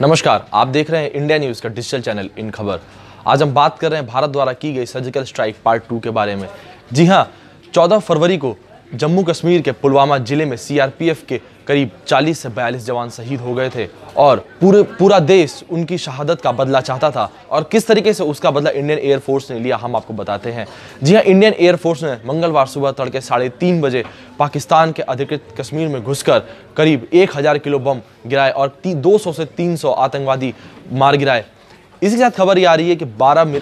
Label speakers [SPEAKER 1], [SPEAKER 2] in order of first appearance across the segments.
[SPEAKER 1] नमस्कार आप देख रहे हैं इंडिया न्यूज़ का डिजिटल चैनल इन खबर आज हम बात कर रहे हैं भारत द्वारा की गई सर्जिकल स्ट्राइक पार्ट टू के बारे में जी हाँ चौदह फरवरी को जम्मू कश्मीर के पुलवामा जिले में सीआरपीएफ के करीब 40 से 42 जवान शहीद हो गए थे और पूरे पूरा देश उनकी शहादत का बदला चाहता था और किस तरीके से उसका बदला इंडियन एयरफोर्स ने लिया हम आपको बताते हैं जी हाँ इंडियन एयरफोर्स ने मंगलवार सुबह तड़के साढ़े तीन बजे पाकिस्तान के अधिकृत कश्मीर में घुसकर करीब एक हज़ार किलो बम गिराए और दो सौ से तीन सौ आतंकवादी मार गिराए इसी के साथ खबर ये आ रही है कि बारह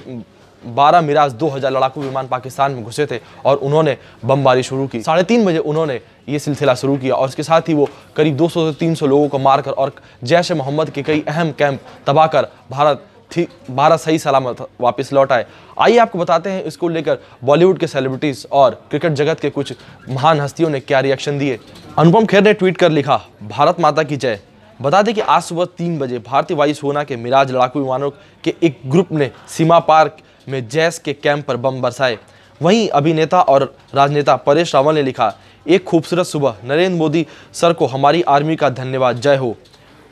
[SPEAKER 1] बारह मिराज दो हज़ार लड़ाकू विमान पाकिस्तान में घुसे थे और उन्होंने बमबारी शुरू की साढ़े तीन बजे उन्होंने ये सिलसिला शुरू किया और इसके साथ ही वो करीब 200 से 300 लोगों को मारकर और जैश मोहम्मद के कई अहम कैंप तबाह कर भारत थी भारत सही सलामत वापस लौट आए आइए आपको बताते हैं इसको लेकर बॉलीवुड के सेलिब्रिटीज़ और क्रिकेट जगत के कुछ महान हस्तियों ने क्या रिएक्शन दिए अनुपम खेर ने ट्वीट कर लिखा भारत माता की जय बता दें कि आज सुबह तीन बजे भारतीय वायुसेना के मिराज लड़ाकू विमानों के एक ग्रुप ने सीमा पार में जैस के कैंप पर बम बरसाए वहीं अभिनेता और राजनेता परेश रावल ने लिखा एक खूबसूरत सुबह नरेंद्र मोदी सर को हमारी आर्मी का धन्यवाद जय हो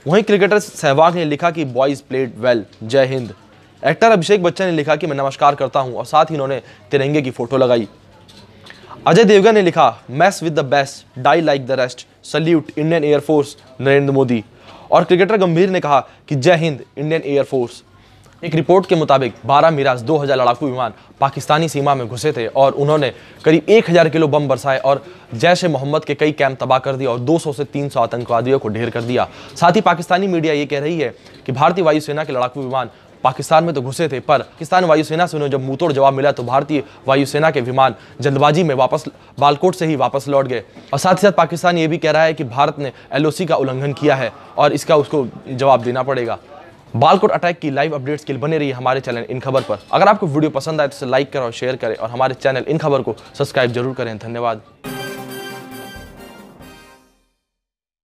[SPEAKER 1] वहीं क्रिकेटर सहवाग ने लिखा कि बॉयज़ प्लेड वेल जय हिंद एक्टर अभिषेक बच्चन ने लिखा कि मैं नमस्कार करता हूं और साथ ही उन्होंने तिरंगे की फ़ोटो लगाई अजय देवगन ने लिखा mess with the best die like the rest salute Indian air force Narendra Modi और क्रिकेटर गंभीर ने कहा कि जय हिंद इंडियन एयरफोर्स एक रिपोर्ट के मुताबिक 12 मिराज 2000 लड़ाकू विमान पाकिस्तानी सीमा में घुसे थे और उन्होंने करीब 1000 किलो बम बरसाए और जैश ए मोहम्मद के कई कैंप तबाह कर दिए और 200 से 300 आतंकवादियों को ढेर कर दिया साथ ही पाकिस्तानी मीडिया ये कह रही है कि भारतीय वायुसेना के लड़ाकू विमान पाकिस्तान में तो घुसे थे पर पाकिस्तान वायुसेना से उन्हें जब मुंह जवाब मिला तो भारतीय वायुसेना के विमान जल्दबाजी में वापस बालकोट से ही वापस लौट गए और साथ ही साथ पाकिस्तान ये भी कह रहा है कि भारत ने एलओसी का उल्लंघन किया है और इसका उसको जवाब देना पड़ेगा बालकोट अटैक की लाइव अपडेट्स के लिए बने रही हमारे चैनल इन खबर पर अगर आपको वीडियो पसंद आए तो इसे लाइक करें और शेयर करें और हमारे चैनल इन खबर को सब्सक्राइब जरूर करें धन्यवाद